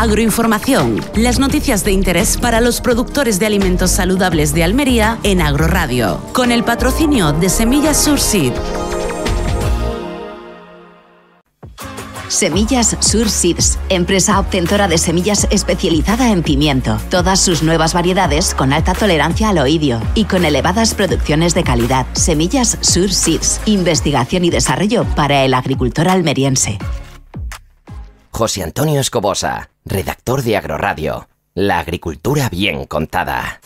Agroinformación. Las noticias de interés para los productores de alimentos saludables de Almería en Agroradio. Con el patrocinio de Semillas Surseed. Semillas Sur empresa obtentora de semillas especializada en pimiento. Todas sus nuevas variedades con alta tolerancia al oidio y con elevadas producciones de calidad. Semillas Sur investigación y desarrollo para el agricultor almeriense. José Antonio Escobosa, redactor de Agroradio. La agricultura bien contada.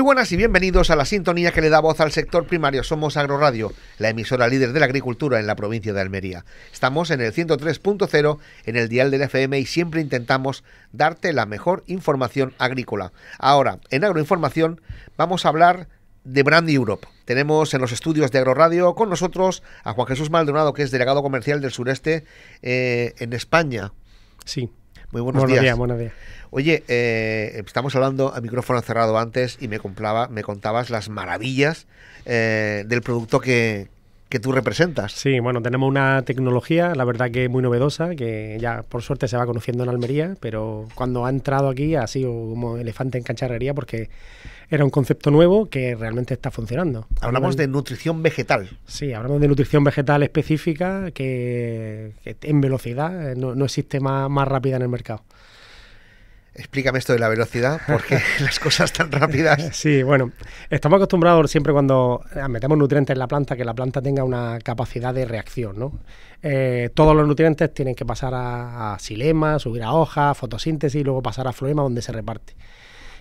Muy buenas y bienvenidos a la sintonía que le da voz al sector primario Somos Agroradio, la emisora líder de la agricultura en la provincia de Almería. Estamos en el 103.0 en el dial del FM y siempre intentamos darte la mejor información agrícola. Ahora, en Agroinformación vamos a hablar de Brandy Europe. Tenemos en los estudios de Agroradio con nosotros a Juan Jesús Maldonado, que es delegado comercial del sureste eh, en España. Sí. Muy buenos, días. Buenos días. Oye, eh, estamos hablando a micrófono cerrado antes y me, me contabas las maravillas eh, del producto que, que tú representas. Sí, bueno, tenemos una tecnología, la verdad que es muy novedosa, que ya por suerte se va conociendo en Almería, pero cuando ha entrado aquí ha sido como elefante en cancharrería porque era un concepto nuevo que realmente está funcionando. Hablamos de nutrición vegetal. Sí, hablamos de nutrición vegetal específica que, en velocidad eh, no, existe más rápida en el mercado. Explícame esto de la velocidad, porque las cosas tan rápidas. Sí, bueno, estamos acostumbrados siempre cuando eh, metemos nutrientes en la planta, que la planta tenga una capacidad de reacción, ¿no? Eh, todos los nutrientes tienen que pasar a, silema, subir a hoja, fotosíntesis y luego pasar a floema, donde se reparte.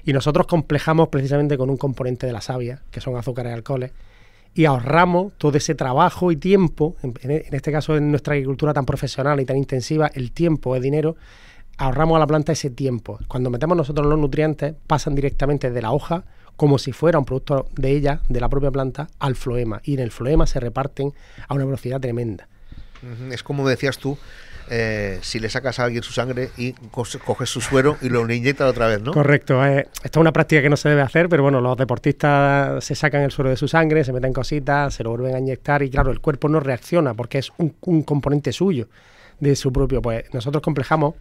Y nosotros complejamos precisamente con un componente de la savia, que son azúcares y alcoholes, y ahorramos todo ese trabajo y tiempo, en, en este caso en nuestra agricultura tan profesional y tan intensiva, el tiempo es dinero, ahorramos a la planta ese tiempo. Cuando metemos nosotros los nutrientes, pasan directamente de la hoja, como si fuera un producto de ella, de la propia planta, al floema. Y en el floema se reparten a una velocidad tremenda. Es como decías tú, eh, si le sacas a alguien su sangre y coges su suero y lo inyectas otra vez, ¿no? Correcto. Eh, esta es una práctica que no se debe hacer, pero bueno, los deportistas se sacan el suero de su sangre, se meten cositas, se lo vuelven a inyectar y claro, el cuerpo no reacciona porque es un, un componente suyo, de su propio. Pues nosotros complejamos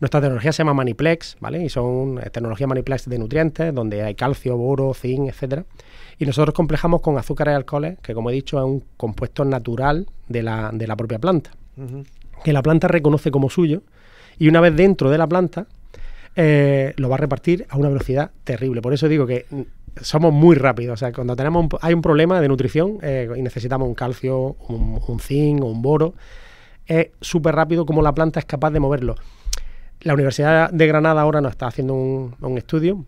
nuestra tecnología se llama Maniplex, ¿vale? Y son eh, tecnologías Maniplex de nutrientes, donde hay calcio, boro, zinc, etcétera. Y nosotros complejamos con azúcares y alcoholes, que como he dicho es un compuesto natural de la, propia planta, que la planta reconoce como suyo. Y una vez dentro de la planta, eh, lo va a repartir a una velocidad terrible. Por eso digo que mm, somos muy rápidos. O sea, cuando tenemos hay un problema de nutrición eh, y necesitamos un calcio, un, un zinc o un boro, es súper rápido como la planta es capaz de moverlo la Universidad de Granada ahora nos está haciendo un, estudio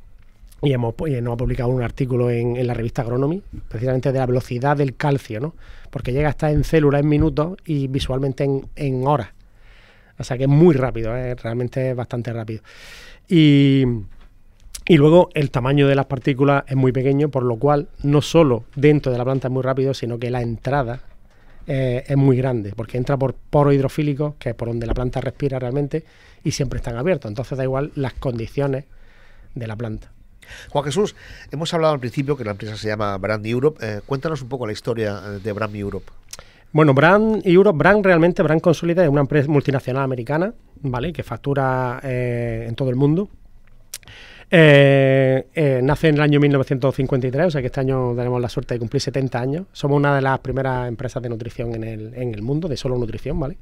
y, hemos, nos ha publicado un artículo en, la revista Agronomy, precisamente de la velocidad del calcio, ¿no? Porque llega hasta en células en minutos y visualmente en, en horas. O sea que es muy rápido, ¿eh? realmente es bastante rápido. Y, y luego el tamaño de las partículas es muy pequeño, por lo cual no solo dentro de la planta es muy rápido, sino que la entrada eh, es muy grande, porque entra por poro hidrofílico, que es por donde la planta respira realmente, y siempre están abiertos. Entonces da igual las condiciones de la planta. Juan Jesús, hemos hablado al principio que la empresa se llama Brand Europe. Eh, cuéntanos un poco la historia eh, de Brand Europe. Bueno, Brand Europe, Brand realmente, Brand Consolida es una empresa multinacional americana, ¿vale? Que factura en todo el mundo, eh, eh, nace en el año 1953, o sea que este año tenemos la suerte de cumplir 70 años. Somos una de las primeras empresas de nutrición en el, mundo, de solo nutrición, ¿vale?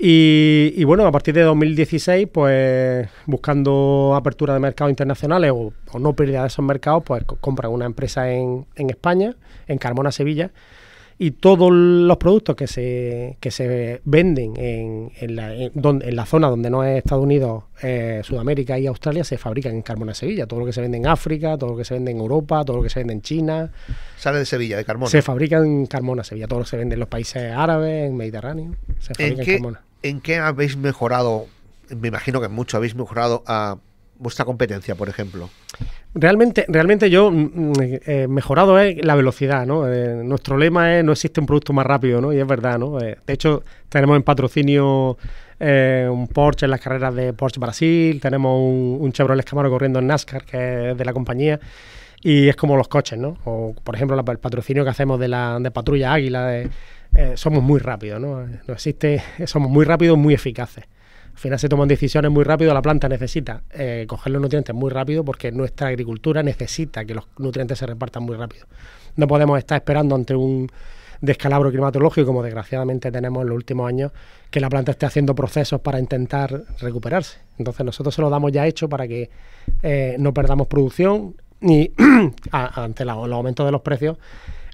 Y, bueno, a partir de 2016, pues buscando apertura de mercados internacionales o, no pérdida de esos mercados, pues compran una empresa en, en España, en Carmona, Sevilla, y todos los productos que se, se venden en, en, la, la zona donde no es Estados Unidos, eh, Sudamérica y Australia se fabrican en Carmona Sevilla. Todo lo que se vende en África, todo lo que se vende en Europa, todo lo que se vende en China. Sale de Sevilla, de Carmona. Se fabrica en Carmona Sevilla. Todo lo que se vende en los países árabes, en Mediterráneo. Se fabrica en, qué, en Carmona. ¿En qué habéis mejorado? Me imagino que mucho habéis mejorado a vuestra competencia, por ejemplo? Realmente, realmente yo mm, mm, he eh, mejorado es la velocidad, ¿no? Eh, nuestro lema es no existe un producto más rápido, ¿no? Y es verdad, ¿no? Eh, de hecho, tenemos en patrocinio un Porsche en las carreras de Porsche Brasil, tenemos un, Chevrolet Camaro corriendo en NASCAR, que es de la compañía y es como los coches, ¿no? O, por ejemplo, el patrocinio que hacemos de la Patrulla Águila, somos muy rápidos, ¿no? No existe, somos muy rápidos, muy eficaces. Al final se toman decisiones muy rápido, la planta necesita eh, coger los nutrientes muy rápido porque nuestra agricultura necesita que los nutrientes se repartan muy rápido. No podemos estar esperando ante un descalabro climatológico, como desgraciadamente tenemos en los últimos años, que la planta esté haciendo procesos para intentar recuperarse. Entonces nosotros se lo damos ya hecho para que eh, no perdamos producción y ante el los aumentos de los precios,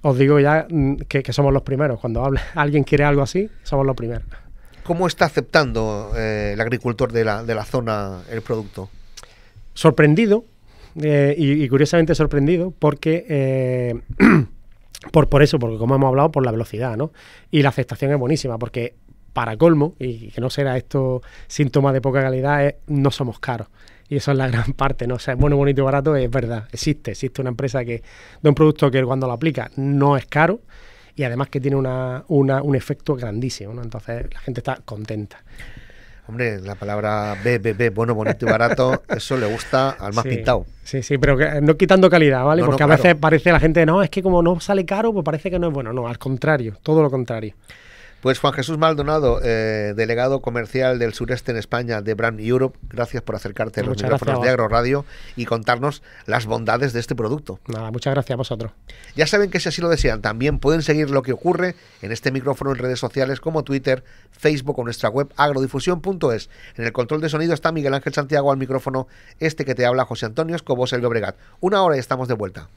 os digo ya mm, que, somos los primeros. Cuando alguien quiere algo así, somos los primeros. ¿Cómo está aceptando eh, el agricultor de la, zona el producto? Sorprendido, eh, y, curiosamente sorprendido porque eh, por, por eso, porque como hemos hablado, por la velocidad, ¿no? Y la aceptación es buenísima, porque para colmo, y que no será esto síntoma de poca calidad, no somos caros. Y eso es la gran parte, ¿no? O es bueno, bonito y barato, es verdad, existe, existe una empresa que da un producto que cuando lo aplica no es caro y además que tiene una, un efecto grandísimo, ¿no? Entonces la gente está contenta. Hombre, la palabra B, B, B, bueno, bonito y barato, eso le gusta al más pintado. Sí, sí, pero que, no quitando calidad, ¿vale? Porque a veces parece la gente, no, es que como no sale caro, pues parece que no es bueno. No, al contrario, todo lo contrario. Pues Juan Jesús Maldonado, eh, delegado comercial del sureste en España de Brand Europe, gracias por acercarte a los micrófonos de AgroRadio y contarnos las bondades de este producto. Nada, muchas gracias a vosotros. Ya saben que si así lo desean, también pueden seguir lo que ocurre en este micrófono en redes sociales como Twitter, Facebook o nuestra web agrodifusión.es. En el control de sonido está Miguel Ángel Santiago al micrófono, este que te habla José Antonio Escobos El Dobregat. Una hora y estamos de vuelta.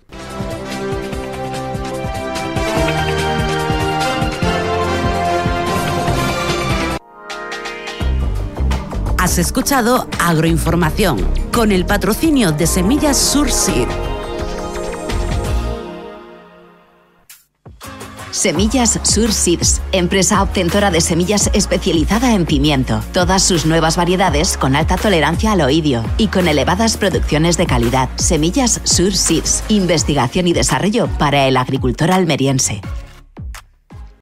escuchado Agroinformación con el patrocinio de Semillas Surseed. Semillas Sur Seeds, empresa obtentora de semillas especializada en pimiento. Todas sus nuevas variedades con alta tolerancia al oidio y con elevadas producciones de calidad. Semillas Sur Seeds, investigación y desarrollo para el agricultor almeriense.